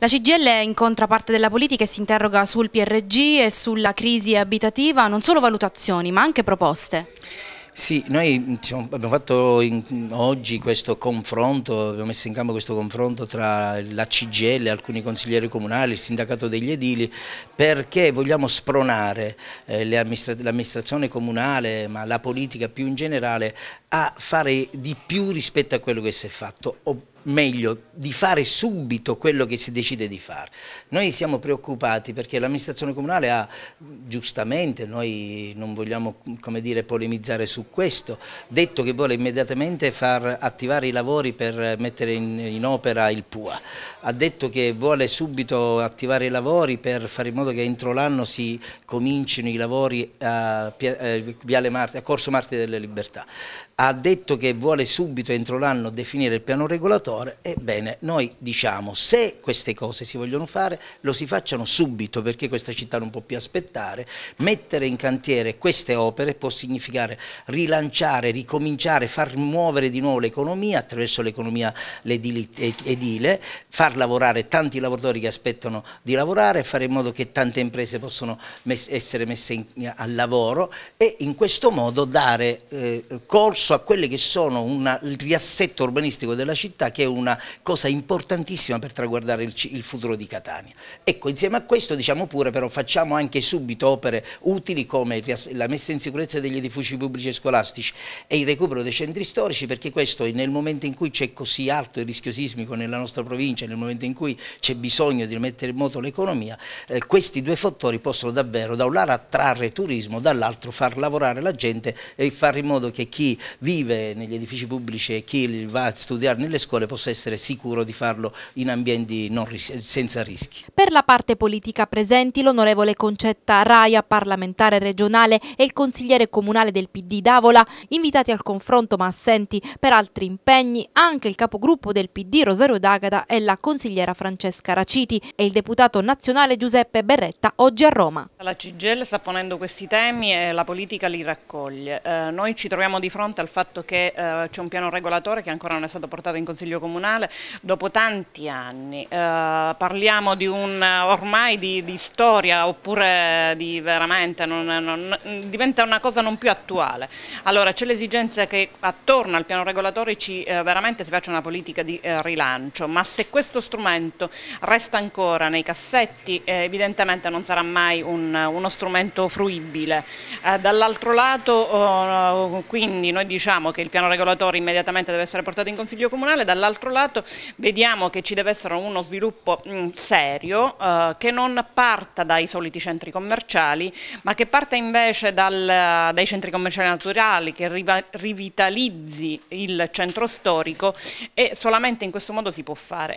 La CGL incontra parte della politica e si interroga sul PRG e sulla crisi abitativa, non solo valutazioni ma anche proposte. Sì, noi abbiamo fatto in, oggi questo confronto, abbiamo messo in campo questo confronto tra la CGL, alcuni consiglieri comunali, il sindacato degli edili, perché vogliamo spronare eh, l'amministrazione comunale, ma la politica più in generale, a fare di più rispetto a quello che si è fatto, meglio di fare subito quello che si decide di fare. Noi siamo preoccupati perché l'amministrazione comunale ha giustamente, noi non vogliamo dire, polemizzare su questo, detto che vuole immediatamente far attivare i lavori per mettere in, in opera il PUA, ha detto che vuole subito attivare i lavori per fare in modo che entro l'anno si comincino i lavori a, eh, Marte, a Corso Marte delle Libertà, ha detto che vuole subito entro l'anno definire il piano regolatorio, cuore, ebbene noi diciamo se queste cose si vogliono fare lo si facciano subito perché questa città non può più aspettare, mettere in cantiere queste opere può significare rilanciare, ricominciare, far muovere di nuovo l'economia attraverso l'economia edile, far lavorare tanti lavoratori che aspettano di lavorare, fare in modo che tante imprese possano mes essere messe in, al lavoro e in questo modo dare eh, corso a quelle che sono una, il riassetto urbanistico della città che è una cosa importantissima per traguardare il, il futuro di Catania. Ecco, insieme a questo diciamo pure però facciamo anche subito opere utili come la messa in sicurezza degli edifici pubblici e scolastici e il recupero dei centri storici perché questo nel momento in cui c'è così alto il rischio sismico nella nostra provincia, nel momento in cui c'è bisogno di mettere in moto l'economia, eh, questi due fattori possono davvero da un lato attrarre turismo, dall'altro far lavorare la gente e fare in modo che chi vive negli edifici pubblici e chi va a studiare nelle scuole possa essere sicuro di farlo in ambienti ris senza rischi. Per la parte politica presenti l'onorevole Concetta Raia, parlamentare regionale e il consigliere comunale del PD Davola, invitati al confronto ma assenti per altri impegni anche il capogruppo del PD Rosario D'Agata e la consigliera Francesca Raciti e il deputato nazionale Giuseppe Berretta oggi a Roma. La CGL sta ponendo questi temi e la politica li raccoglie. Eh, noi ci troviamo di fronte al fatto che eh, c'è un piano regolatore che ancora non è stato portato in Consiglio Consiglio Comunale dopo tanti anni. Eh, parliamo di un, ormai di, di storia oppure di veramente, non, non, diventa una cosa non più attuale. Allora c'è l'esigenza che attorno al piano regolatore ci, eh, veramente si faccia una politica di eh, rilancio, ma se questo strumento resta ancora nei cassetti eh, evidentemente non sarà mai un, uno strumento fruibile. Eh, dall'altro lato oh, quindi noi diciamo che il piano regolatore immediatamente deve essere portato in Consiglio Comunale, dall'altro dall'altro lato vediamo che ci deve essere uno sviluppo mh, mm, serio eh, che non parta dai soliti centri commerciali, ma che parta invece dal, dai centri commerciali naturali, che riva, rivitalizzi il centro storico e solamente in questo modo si può fare.